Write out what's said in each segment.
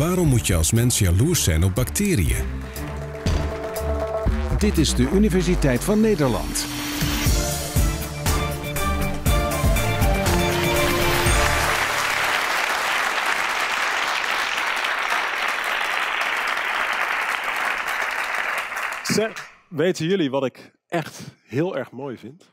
Waarom moet je als mens jaloers zijn op bacteriën? Dit is de Universiteit van Nederland. Zeg, weten jullie wat ik echt heel erg mooi vind?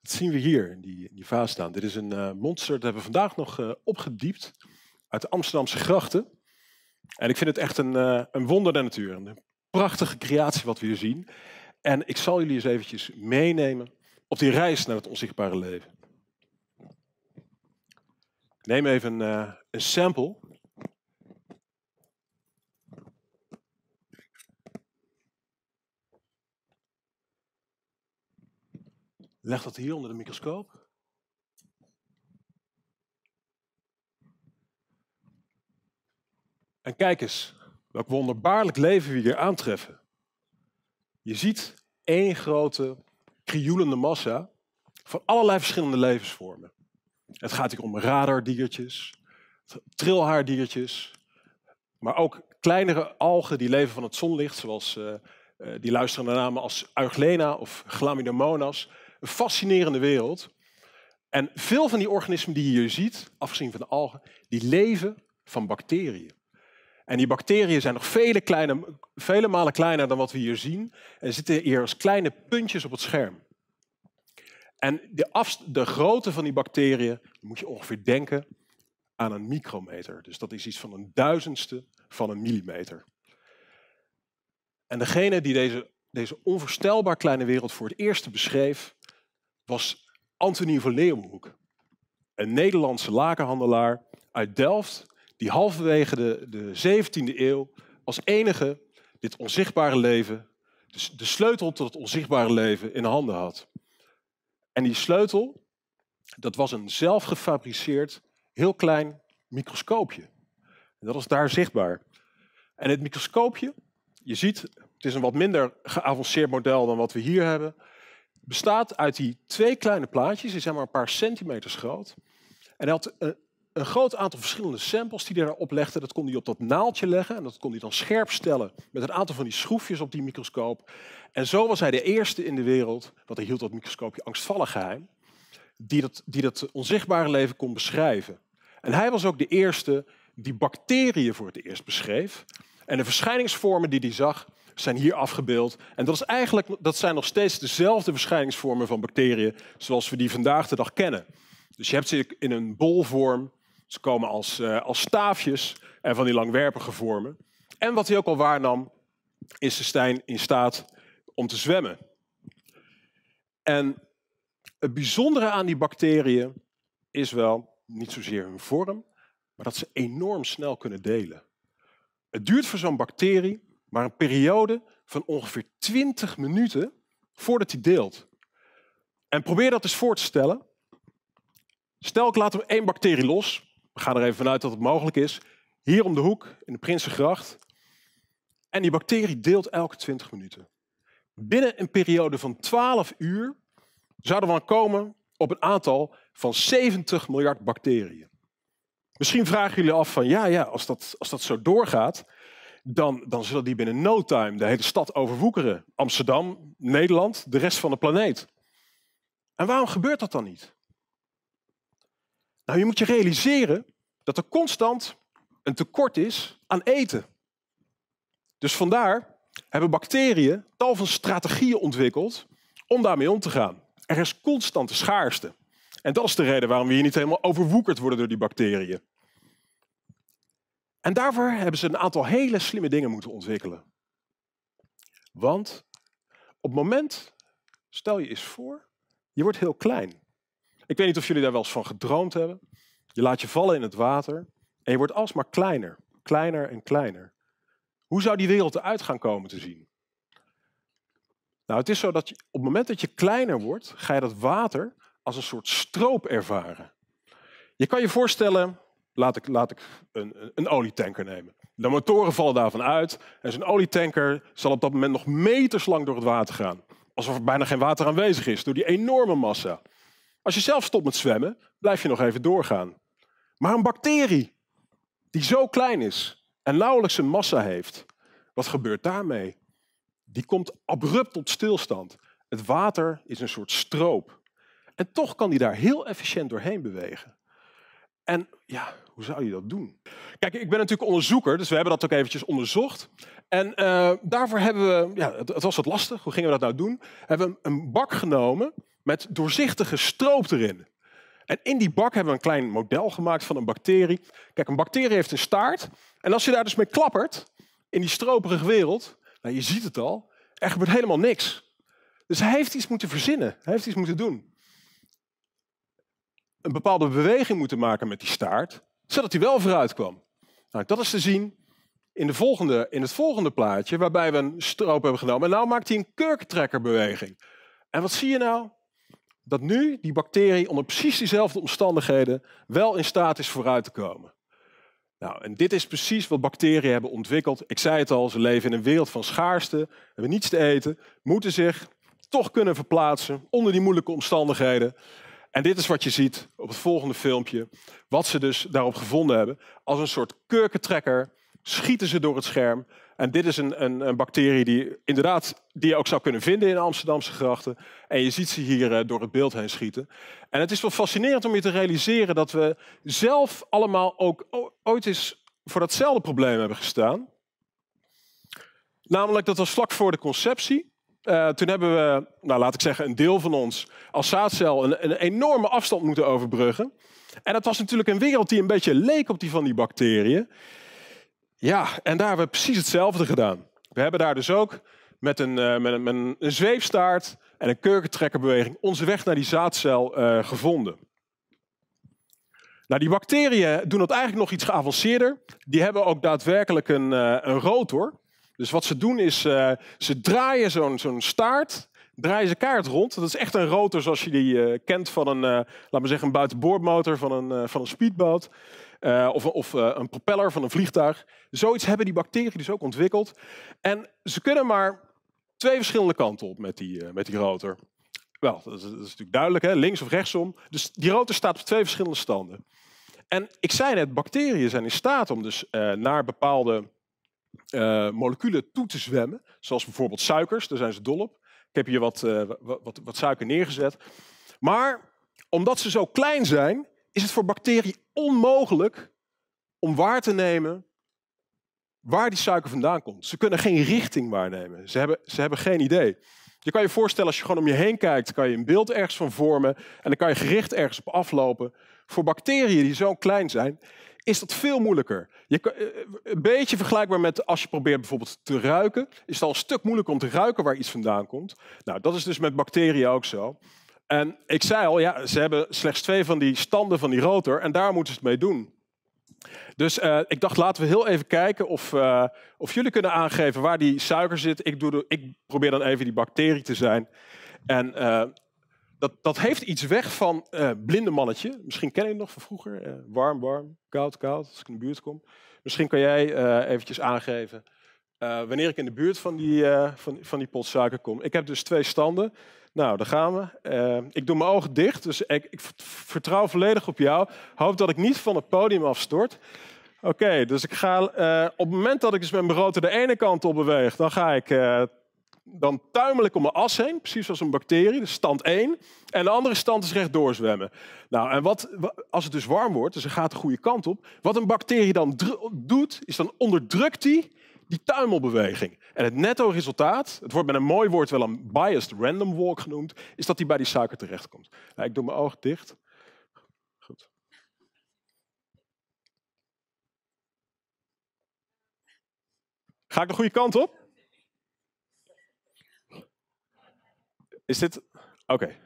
Dat zien we hier in die, in die vaas staan. Dit is een eh, monster, dat hebben we vandaag nog eh, opgediept uit de Amsterdamse grachten. En ik vind het echt een, eh, een wonder der natuur. Een prachtige creatie wat we hier zien. En ik zal jullie eens eventjes meenemen op die reis naar het onzichtbare leven. neem even uh, een sample. Leg dat hier onder de microscoop. En kijk eens, welk wonderbaarlijk leven we hier aantreffen. Je ziet één grote, krioelende massa van allerlei verschillende levensvormen. Het gaat hier om radardiertjes, trilhaardiertjes, maar ook kleinere algen die leven van het zonlicht, zoals eh, eh, die luisteren naar namen als Euglena of Glamidomonas. Een fascinerende wereld. En veel van die organismen die je hier ziet, afgezien van de algen, die leven van bacteriën. En die bacteriën zijn nog vele, kleine, vele malen kleiner dan wat we hier zien. En zitten hier als kleine puntjes op het scherm. En de, de grootte van die bacteriën moet je ongeveer denken aan een micrometer. Dus dat is iets van een duizendste van een millimeter. En degene die deze, deze onvoorstelbaar kleine wereld voor het eerst beschreef, was Antonie van Leeuwenhoek. Een Nederlandse lakenhandelaar uit Delft die halverwege de, de 17e eeuw als enige dit onzichtbare leven, dus de sleutel tot het onzichtbare leven in handen had. En die sleutel, dat was een zelfgefabriceerd, heel klein microscoopje. En dat was daar zichtbaar. En het microscoopje, je ziet, het is een wat minder geavanceerd model dan wat we hier hebben, bestaat uit die twee kleine plaatjes, die zijn maar een paar centimeters groot. En hij had eh, een groot aantal verschillende samples die hij daarop legde. Dat kon hij op dat naaldje leggen en dat kon hij dan scherp stellen met een aantal van die schroefjes op die microscoop. En zo was hij de eerste in de wereld, want hij hield dat microscoopje angstvallig geheim, die dat, die dat onzichtbare leven kon beschrijven. En hij was ook de eerste die bacteriën voor het eerst beschreef. En de verschijningsvormen die hij zag zijn hier afgebeeld. En dat, is eigenlijk, dat zijn nog steeds dezelfde verschijningsvormen van bacteriën zoals we die vandaag de dag kennen. Dus je hebt ze in een bolvorm ze komen als, eh, als staafjes en van die langwerpige vormen. En wat hij ook al waarnam, is de stijn in staat om te zwemmen. En het bijzondere aan die bacteriën is wel niet zozeer hun vorm, maar dat ze enorm snel kunnen delen. Het duurt voor zo'n bacterie maar een periode van ongeveer 20 minuten voordat hij deelt. En probeer dat eens voor te stellen. Stel, ik laat hem één bacterie los we gaan er even vanuit dat het mogelijk is, hier om de hoek in de Prinsengracht. En die bacterie deelt elke 20 minuten. Binnen een periode van 12 uur zouden we dan komen op een aantal van 70 miljard bacteriën. Misschien vragen jullie af van ja, ja als, dat, als dat zo doorgaat, dan, dan zullen die binnen no time de hele stad overwoekeren. Amsterdam, Nederland, de rest van de planeet. En waarom gebeurt dat dan niet? Nou, je moet je realiseren dat er constant een tekort is aan eten. Dus vandaar hebben bacteriën tal van strategieën ontwikkeld om daarmee om te gaan. Er is constante schaarste. En dat is de reden waarom we hier niet helemaal overwoekerd worden door die bacteriën. En daarvoor hebben ze een aantal hele slimme dingen moeten ontwikkelen. Want op het moment, stel je eens voor, je wordt heel klein. Ik weet niet of jullie daar wel eens van gedroomd hebben. Je laat je vallen in het water en je wordt alsmaar kleiner, kleiner en kleiner. Hoe zou die wereld eruit gaan komen te zien? Nou, het is zo dat op het moment dat je kleiner wordt, ga je dat water als een soort stroop ervaren. Je kan je voorstellen, laat ik, laat ik een, een olietanker nemen. De motoren vallen daarvan uit en zo'n olietanker zal op dat moment nog meters lang door het water gaan. Alsof er bijna geen water aanwezig is, door die enorme massa. Als je zelf stopt met zwemmen, blijf je nog even doorgaan. Maar een bacterie die zo klein is en nauwelijks een massa heeft, wat gebeurt daarmee? Die komt abrupt tot stilstand. Het water is een soort stroop. En toch kan die daar heel efficiënt doorheen bewegen. En ja, hoe zou je dat doen? Kijk, ik ben natuurlijk onderzoeker, dus we hebben dat ook eventjes onderzocht. En eh, daarvoor hebben we, ja, het, het, was wat lastig, hoe gingen we dat nou doen? Hebben we een bak genomen met doorzichtige stroop erin. En in die bak hebben we een klein model gemaakt van een bacterie. Kijk, een bacterie heeft een staart. En als je daar dus mee klappert, in die stroperige wereld, nou, je ziet het al, er gebeurt helemaal niks. Dus hij heeft iets moeten verzinnen, hij heeft iets moeten doen. Een bepaalde beweging moeten maken met die staart, zodat hij wel vooruit kwam. Nou, dat is te zien in, de volgende, in het volgende plaatje, waarbij we een stroop hebben genomen. En nou maakt hij een kurktrekkerbeweging. En wat zie je nou? dat nu die bacterie onder precies diezelfde omstandigheden wel in staat is vooruit te komen. Nou, en dit is precies wat bacteriën hebben ontwikkeld. Ik zei het al, ze leven in een wereld van schaarste, hebben niets te eten, moeten zich toch kunnen verplaatsen onder die moeilijke omstandigheden. En dit is wat je ziet op het volgende filmpje, wat ze dus daarop gevonden hebben, als een soort kurkentrekker schieten ze door het scherm. En dit is een, een, een, bacterie die inderdaad die je ook zou kunnen vinden in Amsterdamse grachten. En je ziet ze hier eh, door het beeld heen schieten. En het is wel fascinerend om je te realiseren dat we zelf allemaal ook ooit eens voor datzelfde probleem hebben gestaan. Namelijk, dat was vlak voor de conceptie. Eh, toen hebben we, nou, laat ik zeggen, een deel van ons als zaadcel een, een enorme afstand moeten overbruggen. En dat was natuurlijk een wereld die een beetje leek op die van die bacteriën. Ja, en daar hebben we precies hetzelfde gedaan. We hebben daar dus ook met een, eh, met een, een zweefstaart en een kurkentrekkerbeweging onze weg naar die zaadcel eh, gevonden. Nou, die bacteriën doen dat eigenlijk nog iets geavanceerder. Die hebben ook daadwerkelijk een, eh, een rotor. Dus wat ze doen is, ze draaien zo'n zo'n staart, draaien ze kaart rond. Dat is echt een rotor zoals je die kent van een, laat me zeggen, een buitenboordmotor van een, van een speedboot. Uh, of, of eh, een propeller van een vliegtuig. Zoiets hebben die bacteriën dus ook ontwikkeld. En ze kunnen maar twee verschillende kanten op met die, eh, met die rotor. Wel, dat is, natuurlijk duidelijk, hè? links of rechtsom. Dus die rotor staat op twee verschillende standen. En ik zei net, bacteriën zijn in staat om dus naar bepaalde moleculen toe te zwemmen. Zoals bijvoorbeeld suikers, daar zijn ze dol op. Ik heb hier wat, wat, wat suiker neergezet. Maar omdat ze zo klein zijn, is het voor bacteriën onmogelijk om waar te nemen waar die suiker vandaan komt. Ze kunnen geen richting waarnemen. Ze hebben, ze hebben geen idee. Je kan je voorstellen, als je gewoon om je heen kijkt, kan je een beeld ergens van vormen en dan kan je gericht ergens op aflopen. Voor bacteriën die zo klein zijn, is dat veel moeilijker. Je kan, eh, eh, een beetje vergelijkbaar met als je probeert bijvoorbeeld te ruiken, is het al een stuk moeilijker om te ruiken waar iets vandaan komt. Nou, dat is dus met bacteriën ook zo. En ik zei al, ja, ze hebben slechts twee van die standen van die rotor en daar moeten ze het mee doen. Dus eh, ik dacht, laten we heel even kijken of, eh, of jullie kunnen aangeven waar die suiker zit. Ik, doe ik probeer dan even die bacterie te zijn. En eh, dat, dat heeft iets weg van blinde mannetje. Misschien ken je het nog van vroeger. warm, warm, koud, koud, als ik in de buurt kom. Misschien kan jij eventjes aangeven wanneer ik in de buurt van die, van, van die pot suiker kom. Ik heb dus twee standen. Nou, daar gaan we. Eh, ik doe mijn ogen dicht, dus ik, ik, vertrouw volledig op jou. Hoop dat ik niet van het podium afstort. Oké, dus ik ga, eh, op het moment dat ik dus met mijn brood de ene kant op beweeg, dan ga ik... Eh, dan tuimel om mijn as heen, precies als een bacterie, dus stand 1. En de andere stand is rechtdoor zwemmen. Nou, en wat, als het dus warm wordt, dus het gaat de goede kant op, wat een bacterie dan doet, is dan onderdrukt die die tuimelbeweging. En het netto resultaat, het wordt met een mooi woord wel een biased random walk genoemd, is dat die bij die suiker terechtkomt. Nou, ik doe mijn oog dicht. Goed. Ga ik de goede kant op? Is dit. Oké.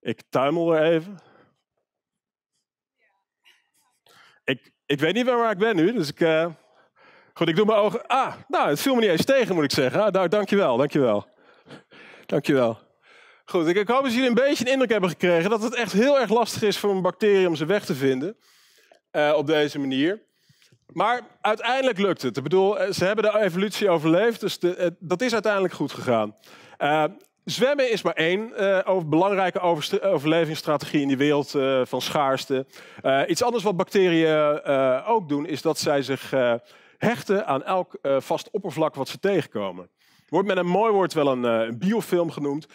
Ik tuimel er even. Ik, ik weet niet meer waar ik ben nu, dus ik. Eh, Goed, ik doe mijn ogen. Ah, nou, het viel me niet eens tegen, moet ik zeggen. Ah, wel, dankjewel, dankjewel. Dankjewel. Goed, ik, ik hoop dat jullie een beetje een indruk hebben gekregen dat het echt heel erg lastig is voor een bacterie om ze weg te vinden eh, op deze manier. Maar uiteindelijk lukt het. Ik bedoel, eh, ze hebben de evolutie overleefd, dus eh, dat is uiteindelijk goed gegaan. zwemmen is maar één over, belangrijke overlevingsstrategie in die wereld van schaarste. iets anders wat bacteriën ook doen, is dat zij zich hechten aan elk eh, vast oppervlak wat ze tegenkomen. Wordt met een mooi woord wel een, eh, een biofilm genoemd.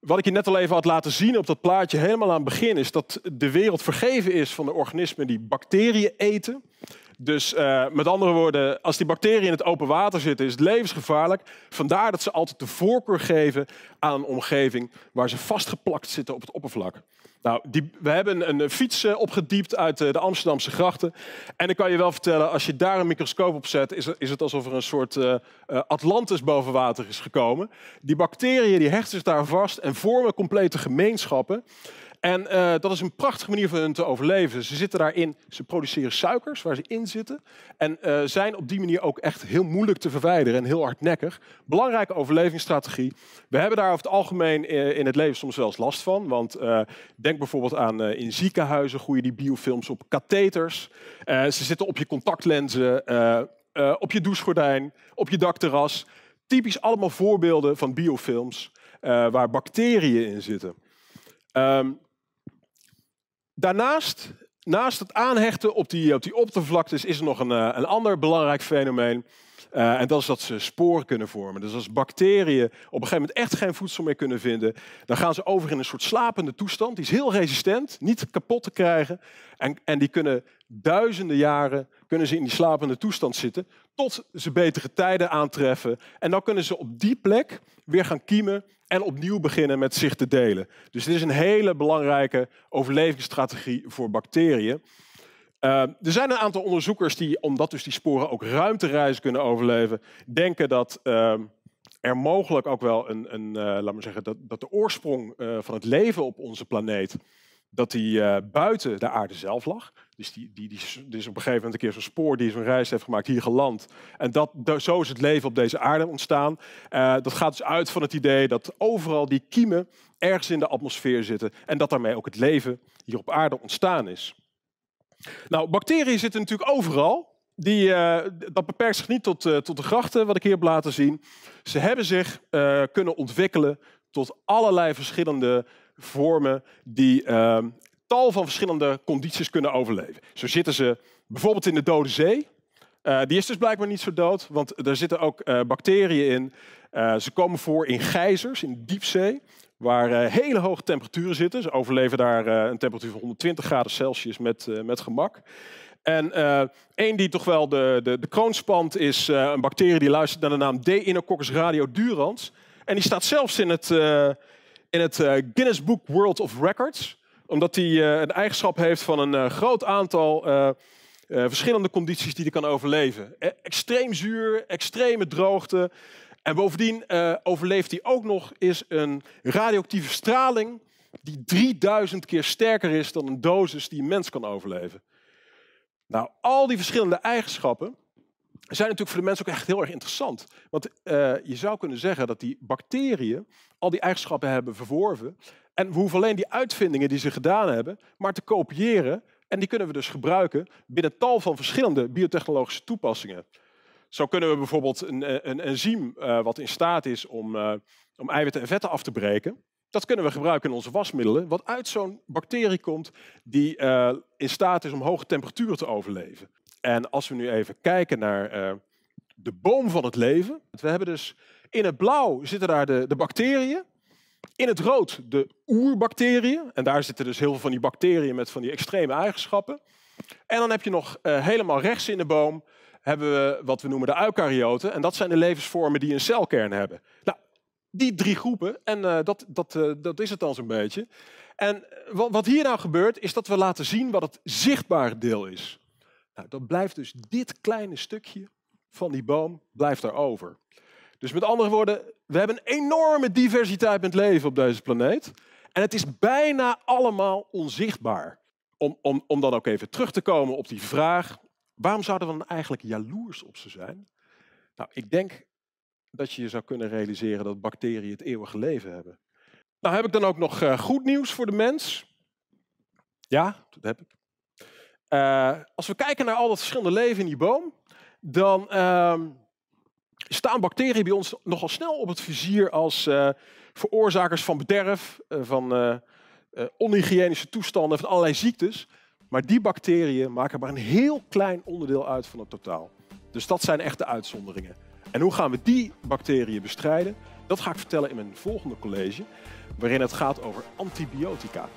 Wat ik je net al even had laten zien op dat plaatje helemaal aan het begin is dat de wereld vergeven is van de organismen die bacteriën eten. Dus eh, met andere woorden, als die bacteriën in het open water zitten, is het levensgevaarlijk. Vandaar dat ze altijd de voorkeur geven aan een omgeving waar ze vastgeplakt zitten op het oppervlak. Nou, die, we hebben een fiets eh, opgediept uit eh, de Amsterdamse grachten. En ik kan je wel vertellen, als je daar een microscoop op zet, is het, is het alsof er een soort eh, Atlantis boven water is gekomen. Die bacteriën die hechten zich daar vast en vormen complete gemeenschappen. En eh, dat is een prachtige manier van hun te overleven. Ze zitten daarin, ze produceren suikers waar ze in zitten. En eh, zijn op die manier ook echt heel moeilijk te verwijderen en heel hardnekkig. Belangrijke overlevingsstrategie. We hebben daar over het algemeen eh, in het leven soms wel eens last van. Want denk bijvoorbeeld aan in ziekenhuizen groeien die biofilms op katheters. ze zitten op je contactlenzen, op je douchegordijn, op je dakterras. Typisch allemaal voorbeelden van biofilms waar bacteriën in zitten. Um, Daarnaast, naast het aanhechten op die, op die oppervlaktes, is er nog een, eh, een ander belangrijk fenomeen. Eh, en dat is dat ze sporen kunnen vormen. Dus als bacteriën op een gegeven moment echt geen voedsel meer kunnen vinden, dan gaan ze over in een soort slapende toestand. Die is heel resistent, niet kapot te krijgen. En, en die kunnen duizenden jaren kunnen ze in die slapende toestand zitten, tot ze betere tijden aantreffen. En dan kunnen ze op die plek weer gaan kiemen en opnieuw beginnen met zich te delen. Dus dit is een hele belangrijke overlevingsstrategie voor bacteriën. Eh, er zijn een aantal onderzoekers die, omdat dus die sporen ook ruimtereizen kunnen overleven, denken dat eh, er mogelijk ook wel een, een eh, laat maar zeggen, dat, dat de oorsprong van het leven op onze planeet, dat die buiten de aarde zelf lag. Dus die, die, die, is op een gegeven moment een keer zo'n spoor die zo'n reis heeft gemaakt, hier geland. En dat, zo is het leven op deze aarde ontstaan. dat gaat dus uit van het idee dat overal die kiemen ergens in de atmosfeer zitten. En dat daarmee ook het leven hier op aarde ontstaan is. Nou, bacteriën zitten natuurlijk overal. Die, eh, dat beperkt zich niet tot, eh, tot de grachten, wat ik hier heb laten zien. Ze hebben zich eh, kunnen ontwikkelen tot allerlei verschillende vormen die tal van verschillende condities kunnen overleven. Zo zitten ze bijvoorbeeld in de Dode Zee. Eh, die is dus blijkbaar niet zo dood, want daar zitten ook eh, bacteriën in. Eh, ze komen voor in gijzers, in diepzee, waar hele hoge temperaturen zitten. Ze overleven daar een temperatuur van 120 graden Celsius met, met gemak. En één die toch wel de, de, de kroon spant is een bacterie die luistert naar de naam Deinococcus radiodurans. En die staat zelfs in het, in het Guinness Book World of Records omdat hij een eigenschap heeft van een groot aantal eh, verschillende condities die hij kan overleven. E, extreem zuur, extreme droogte. En bovendien eh, overleeft hij ook nog is een radioactieve straling die 3000 keer sterker is dan een dosis die een mens kan overleven. Nou, al die verschillende eigenschappen zijn natuurlijk voor de mens ook echt heel erg interessant. Want eh, je zou kunnen zeggen dat die bacteriën al die eigenschappen hebben verworven. En we hoeven alleen die uitvindingen die ze gedaan hebben, maar te kopiëren en die kunnen we dus gebruiken binnen tal van verschillende biotechnologische toepassingen. Zo kunnen we bijvoorbeeld een, eh, een enzym eh, wat in staat is om, eh, om eiwitten en vetten af te breken, dat kunnen we gebruiken in onze wasmiddelen, wat uit zo'n bacterie komt die in staat is om hoge temperaturen te overleven. En als we nu even kijken naar de boom van het leven. We hebben dus in het blauw zitten daar de, de bacteriën. In het rood de oerbacteriën. En daar zitten dus heel veel van die bacteriën met van die extreme eigenschappen. En dan heb je nog eh, helemaal rechts in de boom hebben we wat we noemen de eukaryoten. En dat zijn de levensvormen die een celkern hebben. Nou, die drie groepen. En eh, dat, dat, eh, dat is het dan zo'n beetje. En wat, hier nou gebeurt, is dat we laten zien wat het zichtbare deel is. Nou, dat blijft dus dit kleine stukje van die boom blijft daar over. Dus met andere woorden, we hebben een enorme diversiteit met leven op deze planeet. En het is bijna allemaal onzichtbaar. Om, om, om dan ook even terug te komen op die vraag, waarom zouden we dan eigenlijk jaloers op ze zijn? Nou, ik denk dat je je zou kunnen realiseren dat bacteriën het eeuwige leven hebben. Nou, heb ik dan ook nog eh, goed nieuws voor de mens? Ja, dat heb ik. Eh, als we kijken naar al dat verschillende leven in die boom, dan, ehm, staan bacteriën bij ons nogal snel op het vizier als eh, veroorzakers van bederf, eh, van eh, onhygiënische toestanden, van allerlei ziektes. Maar die bacteriën maken maar een heel klein onderdeel uit van het totaal. Dus dat zijn echte uitzonderingen. En hoe gaan we die bacteriën bestrijden? Dat ga ik vertellen in mijn volgende college, waarin het gaat over antibiotica.